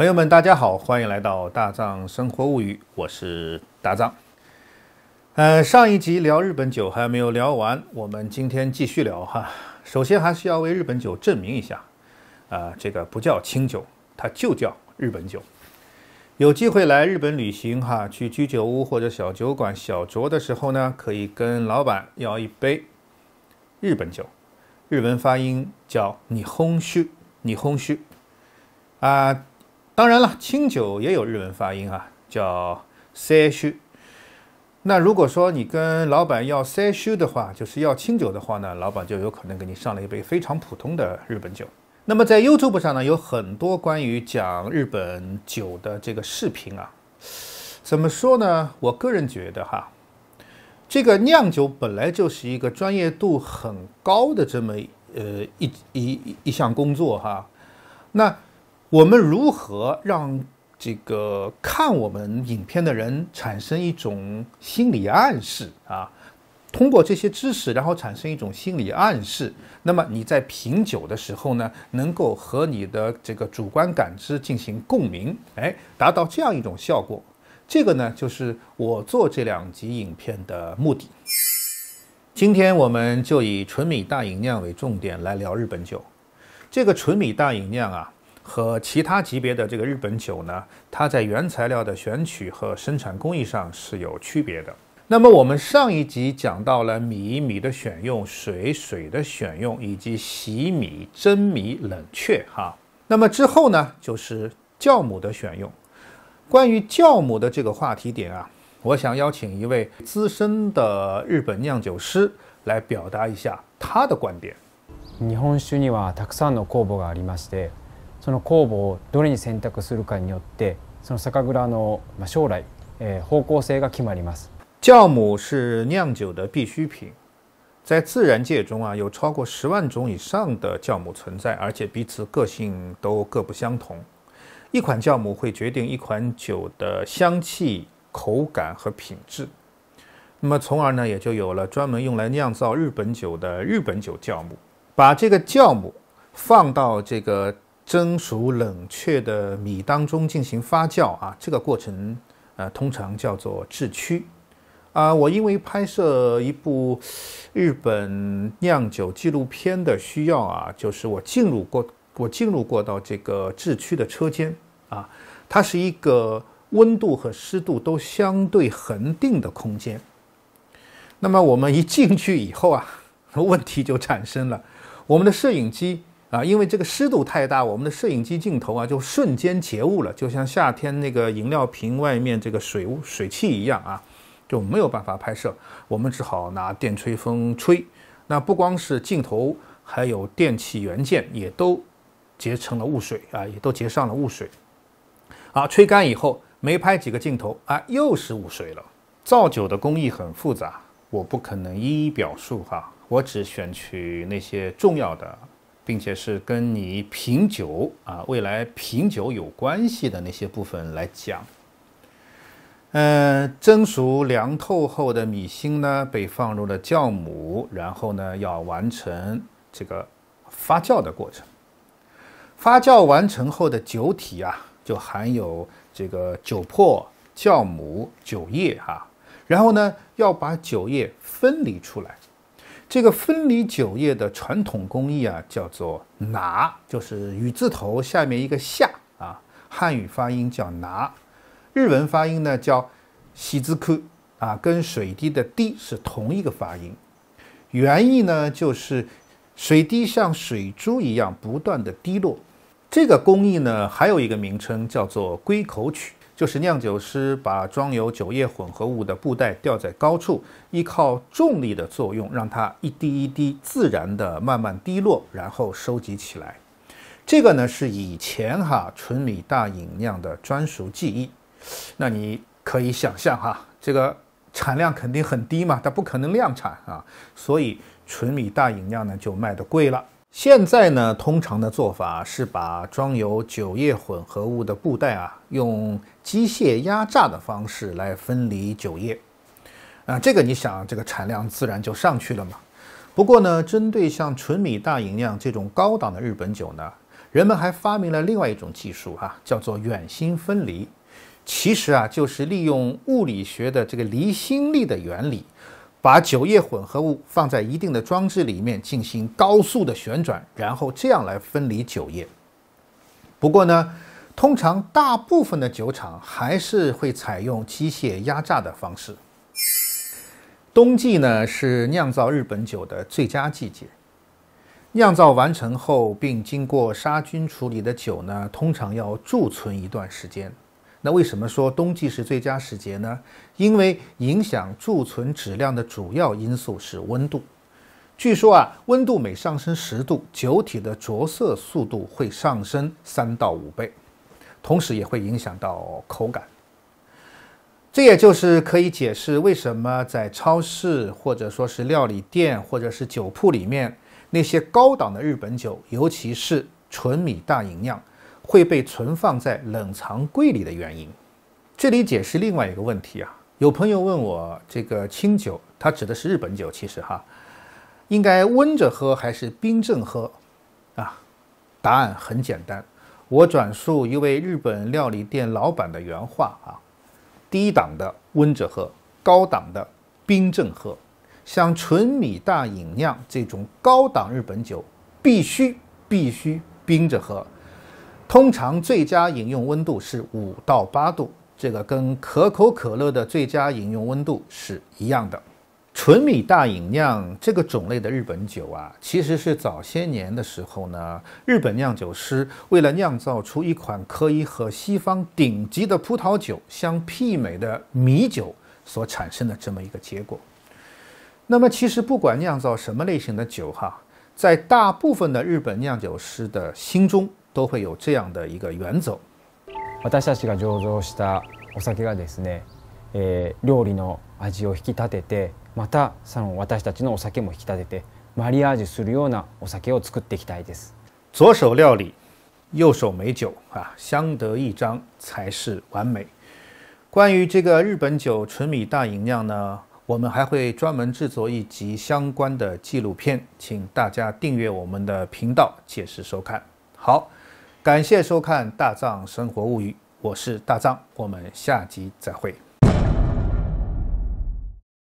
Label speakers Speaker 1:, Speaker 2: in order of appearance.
Speaker 1: 朋友们，大家好，欢迎来到大藏生活物语，我是大藏。呃，上一集聊日本酒还没有聊完，我们今天继续聊哈。首先还是要为日本酒证明一下，啊，这个不叫清酒，它就叫日本酒。有机会来日本旅行哈，去居酒屋或者小酒馆小酌的时候呢，可以跟老板要一杯日本酒，日文发音叫你轰虚，你轰虚啊。当然了，清酒也有日文发音啊，叫 s a k u 那如果说你跟老板要 s a k u 的话，就是要清酒的话呢，老板就有可能给你上了一杯非常普通的日本酒。那么在 YouTube 上呢，有很多关于讲日本酒的这个视频啊。怎么说呢？我个人觉得哈，这个酿酒本来就是一个专业度很高的这么呃一一一项工作哈。那我们如何让这个看我们影片的人产生一种心理暗示啊？通过这些知识，然后产生一种心理暗示。那么你在品酒的时候呢，能够和你的这个主观感知进行共鸣，哎，达到这样一种效果。这个呢，就是我做这两集影片的目的。今天我们就以纯米大吟酿为重点来聊日本酒。这个纯米大吟酿啊。和其他级别的这个日本酒呢，它在原材料的选取和生产工艺上是有区别的。那么我们上一集讲到了米米的选用、水水的选用以及洗米、蒸米、冷却，哈。那么之后呢，就是酵母的选用。关于酵母的这个话题点啊，我想邀请一位资深的日本酿酒师来表达一下他的观点。日本酒にはたくさんの酵母がありまして。その酵母をどれに選択するかによって、その酒蔵の将来方向性が決まります。酵母は酿酒の必需品。在自然界中啊，有超过十万种以上的酵母存在，而且彼此个性都各不相同。一款酵母会决定一款酒的香气、口感和品质。那么，从而呢，也就有了专门用来酿造日本酒的日本酒酵母。把这个酵母放到这个。蒸熟冷却的米当中进行发酵啊，这个过程呃通常叫做制曲。啊，我因为拍摄一部日本酿酒纪录片的需要啊，就是我进入过我进入过到这个制曲的车间啊，它是一个温度和湿度都相对恒定的空间。那么我们一进去以后啊，问题就产生了，我们的摄影机。啊，因为这个湿度太大，我们的摄影机镜头啊就瞬间结雾了，就像夏天那个饮料瓶外面这个水雾、水汽一样啊，就没有办法拍摄。我们只好拿电吹风吹，那不光是镜头，还有电器元件也都结成了雾水啊，也都结上了雾水。啊，吹干以后，没拍几个镜头，啊，又是雾水了。造酒的工艺很复杂，我不可能一一表述哈，我只选取那些重要的。并且是跟你品酒啊，未来品酒有关系的那些部分来讲，嗯，蒸熟凉透后的米芯呢，被放入了酵母，然后呢，要完成这个发酵的过程。发酵完成后的酒体啊，就含有这个酒粕、酵母、酒液哈。然后呢，要把酒液分离出来。这个分离酒液的传统工艺啊，叫做“拿”，就是雨字头下面一个下啊，汉语发音叫“拿”，日文发音呢叫“喜字库”啊，跟水滴的“滴”是同一个发音。原意呢就是水滴像水珠一样不断的滴落。这个工艺呢还有一个名称叫做“龟口曲”。就是酿酒师把装有酒液混合物的布袋吊在高处，依靠重力的作用，让它一滴一滴自然的慢慢滴落，然后收集起来。这个呢是以前哈纯米大饮酿的专属技艺。那你可以想象哈，这个产量肯定很低嘛，它不可能量产啊，所以纯米大饮酿呢就卖得贵了。现在呢，通常的做法是把装有酒液混合物的布袋啊，用机械压榨的方式来分离酒液，啊，这个你想，这个产量自然就上去了嘛。不过呢，针对像纯米大吟酿这种高档的日本酒呢，人们还发明了另外一种技术哈，叫做远心分离。其实啊，就是利用物理学的这个离心力的原理。把酒液混合物放在一定的装置里面进行高速的旋转，然后这样来分离酒液。不过呢，通常大部分的酒厂还是会采用机械压榨的方式。冬季呢是酿造日本酒的最佳季节。酿造完成后并经过杀菌处理的酒呢，通常要贮存一段时间。那为什么说冬季是最佳时节呢？因为影响贮存质量的主要因素是温度。据说啊，温度每上升十度，酒体的着色速度会上升三到五倍，同时也会影响到口感。这也就是可以解释为什么在超市或者说是料理店或者是酒铺里面，那些高档的日本酒，尤其是纯米大吟酿。会被存放在冷藏柜里的原因，这里解释另外一个问题啊。有朋友问我，这个清酒，它指的是日本酒，其实哈，应该温着喝还是冰镇喝？啊，答案很简单，我转述一位日本料理店老板的原话啊，低档的温着喝，高档的冰镇喝。像纯米大吟酿这种高档日本酒，必须必须冰着喝。通常最佳饮用温度是五到八度，这个跟可口可乐的最佳饮用温度是一样的。纯米大饮酿这个种类的日本酒啊，其实是早些年的时候呢，日本酿酒师为了酿造出一款可以和西方顶级的葡萄酒相媲美的米酒所产生的这么一个结果。那么其实不管酿造什么类型的酒哈，在大部分的日本酿酒师的心中。都会有这样的一个原则。私たちが醸造したお酒がですね、え、料理の味を引き立てて、またその私たちのお酒も引き立ててマリアージュするようなお酒を作っていきたいです。左手料理、右手美酒啊，相得益彰才是完美。关于这个日本酒纯米大吟酿呢，我们还会专门制作一集相关的纪录片，请大家订阅我们的频道，届时收看。好。感谢收看《大藏生活物语》，我是大藏，我们下集再会。